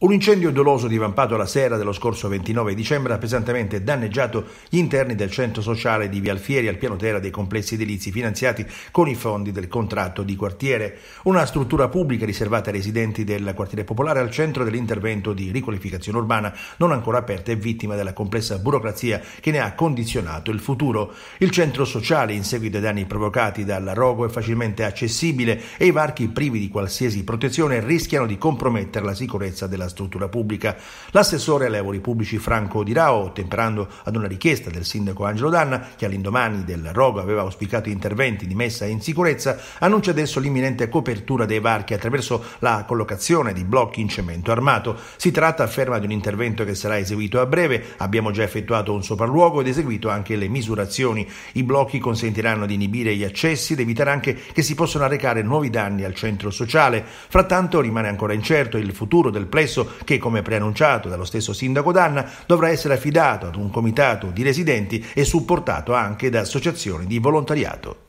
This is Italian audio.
Un incendio doloso divampato la sera dello scorso 29 dicembre ha pesantemente danneggiato gli interni del centro sociale di Vialfieri al piano terra dei complessi edilizi finanziati con i fondi del contratto di quartiere. Una struttura pubblica riservata ai residenti del quartiere popolare al centro dell'intervento di riqualificazione urbana non ancora aperta è vittima della complessa burocrazia che ne ha condizionato il futuro. Il centro sociale, in seguito ai danni provocati dal rogo, è facilmente accessibile e i varchi privi di qualsiasi protezione rischiano di compromettere la sicurezza della struttura pubblica. L'assessore ai lavori pubblici Franco Di Rao, temperando ad una richiesta del sindaco Angelo Danna, che all'indomani del rogo aveva auspicato interventi di messa in sicurezza, annuncia adesso l'imminente copertura dei varchi attraverso la collocazione di blocchi in cemento armato. Si tratta, afferma, di un intervento che sarà eseguito a breve. Abbiamo già effettuato un sopralluogo ed eseguito anche le misurazioni. I blocchi consentiranno di inibire gli accessi ed evitare anche che si possano arrecare nuovi danni al centro sociale. Frattanto rimane ancora incerto il futuro del plesso complesso che, come preannunciato dallo stesso sindaco Danna, dovrà essere affidato ad un comitato di residenti e supportato anche da associazioni di volontariato.